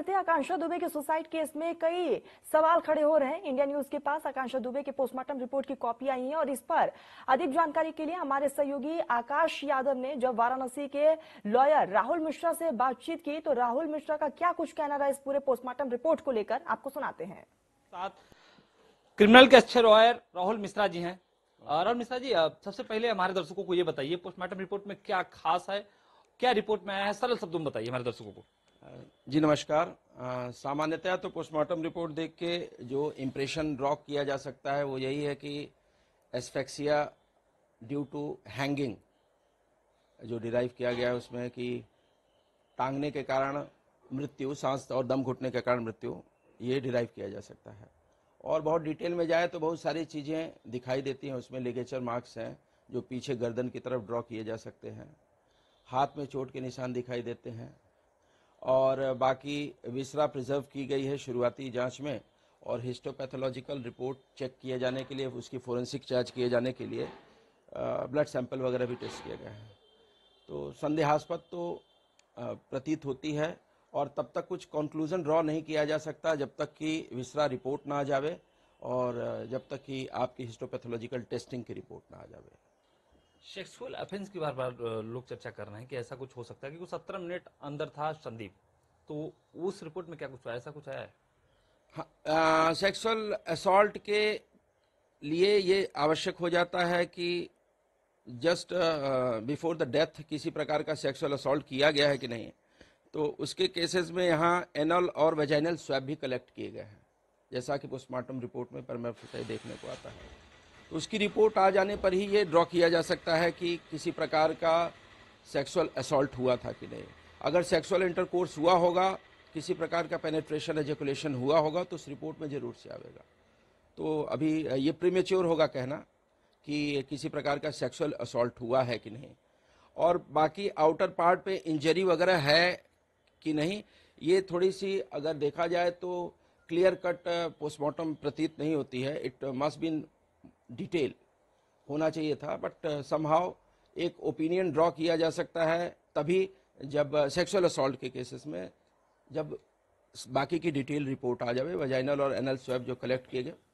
बढ़ते आकांक्षा दुबे के suicide case में कई सवाल खड़े हो रहे हैं इंडिया न्यूज के पास आकांक्षा दुबे के पोस्टमार्टम रिपोर्ट की कॉपी आई है और इस पर अधिक जानकारी के लिए हमारे सहयोगी आकाश यादव ने जब वाराणसी के लॉयर राहुल मिश्रा से बातचीत की तो राहुल मिश्रा का क्या कुछ कहना रहा इस पूरे पोस्टमार्टम रिपोर्ट को लेकर आपको सुनाते हैं साथ क्रिमिनल के अच्छे लॉयर राहुल मिश्रा जी हैं राहुल मिश्रा जी सबसे पहले हमारे दर्शकों को ये बताइए पोस्टमार्टम रिपोर्ट में क्या खास है क्या रिपोर्ट में आया है सरल शब्दों में बताइए हमारे दर्शकों को जी नमस्कार सामान्यतया तो पोस्टमार्टम रिपोर्ट देख के जो इम्प्रेशन ड्रॉ किया जा सकता है वो यही है कि एस्फेक्सिया ड्यू टू हैंगिंग जो डिराइव किया गया है उसमें कि टांगने के कारण मृत्यु सांस और दम घुटने के कारण मृत्यु ये डिराइव किया जा सकता है और बहुत डिटेल में जाए तो बहुत सारी चीज़ें दिखाई देती हैं उसमें लिगेचर मार्क्स हैं जो पीछे गर्दन की तरफ ड्रॉ किए जा सकते हैं हाथ में चोट के निशान दिखाई देते हैं और बाकी विसरा प्रिजर्व की गई है शुरुआती जांच में और हिस्टोपैथोलॉजिकल रिपोर्ट चेक किए जाने के लिए उसकी फोरेंसिक जांच किए जाने के लिए ब्लड सैंपल वगैरह भी टेस्ट किए गए हैं तो संदेहास्पद तो प्रतीत होती है और तब तक कुछ कंक्लूजन ड्रॉ नहीं किया जा सकता जब तक कि विसरा रिपोर्ट ना आ जावे और जब तक कि आपकी हिस्टोपैथोलॉजिकल टेस्टिंग की रिपोर्ट ना आ जावे सेक्सुअल अफेंस की बार बार लोग चर्चा कर रहे हैं कि ऐसा कुछ हो सकता है क्योंकि सत्रह मिनट अंदर था संदीप तो उस रिपोर्ट में क्या कुछ ऐसा कुछ आया है हाँ, सेक्सुअल असॉल्ट के लिए ये आवश्यक हो जाता है कि जस्ट बिफोर द डेथ किसी प्रकार का सेक्सुअल असॉल्ट किया गया है कि नहीं तो उसके केसेस में यहाँ एनल और वेजाइनल स्वैब भी कलेक्ट किए गए हैं जैसा कि पोस्टमार्टम रिपोर्ट में परमेफसाई देखने को आता है उसकी रिपोर्ट आ जाने पर ही ये ड्रॉ किया जा सकता है कि किसी प्रकार का सेक्सुअल असल्ट हुआ था कि नहीं अगर सेक्सुअल इंटरकोर्स हुआ होगा किसी प्रकार का पेनेट्रेशन एजेकुलेशन हुआ होगा तो उस रिपोर्ट में ज़रूर से आवेगा तो अभी ये प्रीमेच्योर होगा कहना कि किसी प्रकार का सेक्सुअल असल्ट हुआ है कि नहीं और बाकी आउटर पार्ट पे इंजरी वगैरह है कि नहीं ये थोड़ी सी अगर देखा जाए तो क्लियर कट पोस्टमार्टम प्रतीत नहीं होती है इट मस्ट बीन डिटेल होना चाहिए था बट समहाव uh, एक ओपिनियन ड्रॉ किया जा सकता है तभी जब सेक्सुअल uh, असोल्ट के केसेस में जब बाकी की डिटेल रिपोर्ट आ जाए वजाइनल और एनल स्वैब जो कलेक्ट किए गए